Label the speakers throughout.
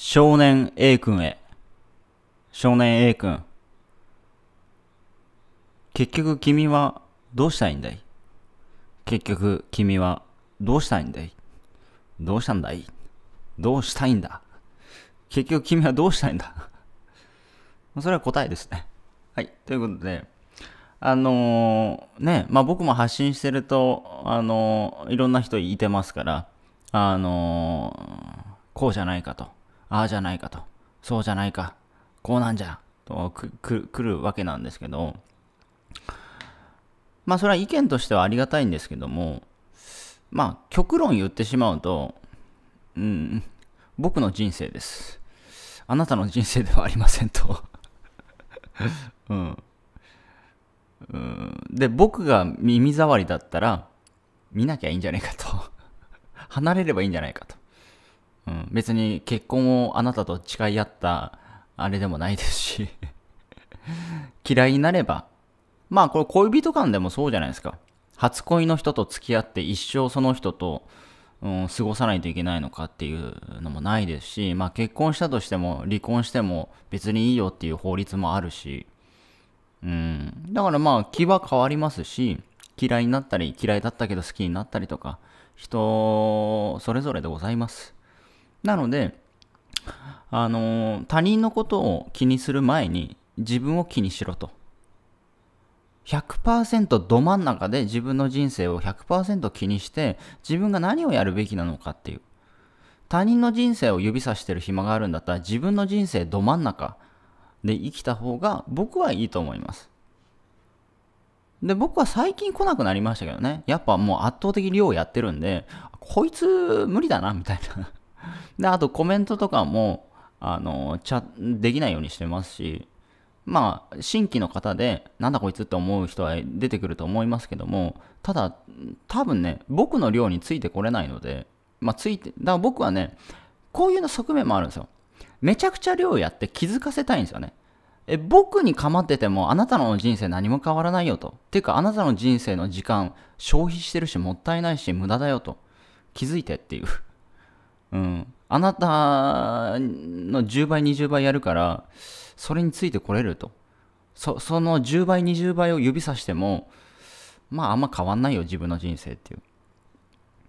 Speaker 1: 少年 A 君へ。少年 A 君。結局君はどうしたいんだい結局君はどうしたいんだいどうしたんだいどうしたいんだ結局君はどうしたいんだ それは答えですね。はい。ということで、あのー、ね、まあ僕も発信してると、あのー、いろんな人いてますから、あのー、こうじゃないかと。ああじゃないかと、そうじゃないか、こうなんじゃ、とくるわけなんですけど、まあそれは意見としてはありがたいんですけども、まあ極論言ってしまうと、うん、僕の人生です。あなたの人生ではありませんと うん。うん。で、僕が耳障りだったら、見なきゃいいんじゃないかと離れればいいんじゃないかと。うん、別に結婚をあなたと誓い合ったあれでもないですし 嫌いになれば、まあこれ恋人間でもそうじゃないですか。初恋の人と付き合って一生その人と、うん、過ごさないといけないのかっていうのもないですし、まあ結婚したとしても離婚しても別にいいよっていう法律もあるし、うん、だからまあ気は変わりますし、嫌いになったり嫌いだったけど好きになったりとか、人それぞれでございます。なので、あのー、他人のことを気にする前に自分を気にしろと。100%ど真ん中で自分の人生を100%気にして自分が何をやるべきなのかっていう。他人の人生を指さしてる暇があるんだったら自分の人生ど真ん中で生きた方が僕はいいと思います。で、僕は最近来なくなりましたけどね。やっぱもう圧倒的量やってるんで、こいつ無理だな、みたいなで、あとコメントとかも、あの、チャ、できないようにしてますし、まあ、新規の方で、なんだこいつって思う人は出てくると思いますけども、ただ、多分ね、僕の量についてこれないので、まあ、ついて、だから僕はね、こういうの側面もあるんですよ。めちゃくちゃ量やって気づかせたいんですよね。え、僕に構ってても、あなたの人生何も変わらないよと。ていうか、あなたの人生の時間、消費してるし、もったいないし、無駄だよと。気づいてっていう。うん。あなたの10倍、20倍やるから、それについてこれると。そその10倍、20倍を指さしても、まああんま変わんないよ、自分の人生っていう。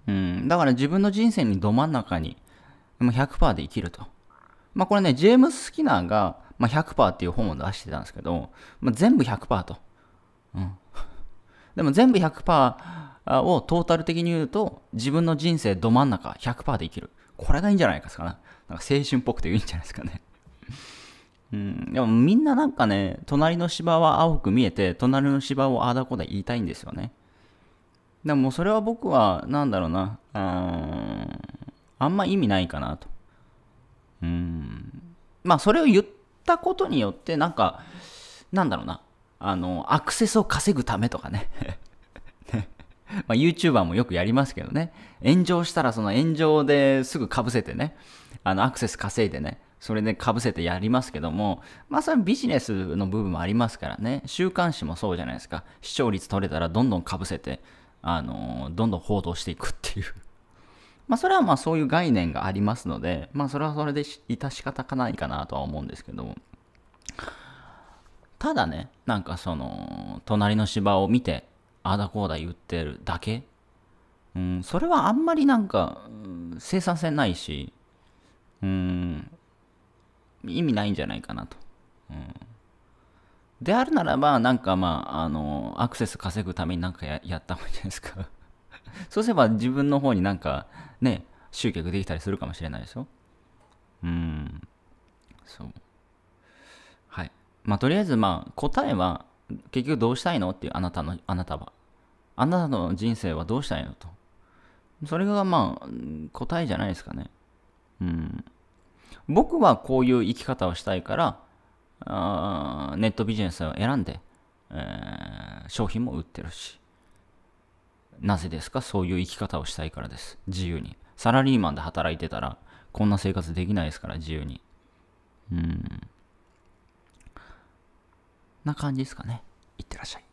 Speaker 1: うん、だから自分の人生にど真ん中に、もう100%で生きると。まあこれね、ジェームス・スキナーが、まあ、100%っていう本を出してたんですけど、まあ、全部100%と。うん。でも全部100%をトータル的に言うと、自分の人生ど真ん中100%で生きる。これがいいんじゃないですかな。なんか青春っぽくていいんじゃないですかね。うん、でもみんななんかね、隣の芝は青く見えて、隣の芝をああだこだ言いたいんですよね。でもそれは僕は、なんだろうな、ああんま意味ないかなと。うん。まあそれを言ったことによって、なんか、なんだろうな、あの、アクセスを稼ぐためとかね まあ、YouTuber もよくやりますけどね。炎上したらその炎上ですぐ被せてね、あのアクセス稼いでね、それで被せてやりますけども、まあそれビジネスの部分もありますからね、週刊誌もそうじゃないですか。視聴率取れたらどんどん被せて、あのー、どんどん報道していくっていう。まあそれはまあそういう概念がありますので、まあそれはそれで致し方ないかなとは思うんですけども。ただね、なんかその、隣の芝を見て、あだこうだ言ってるだけ、うん、それはあんまりなんか、うん、生産性ないし、うん、意味ないんじゃないかなと。うんであるならば、なんかまあ、あの、アクセス稼ぐためになんかやった方がいいじゃないですか そうすれば自分の方になんか、ね、集客できたりするかもしれないでしょうん。そう。はい。まあ、とりあえず、まあ、答えは、結局どうしたいのっていうあなたの、あなたは。あなたの人生はどうしたいのと。それがまあ、答えじゃないですかね。うん。僕はこういう生き方をしたいから、あネットビジネスを選んで、えー、商品も売ってるし。なぜですかそういう生き方をしたいからです。自由に。サラリーマンで働いてたら、こんな生活できないですから、自由に。うん。な感じですかね。いってらっしゃい。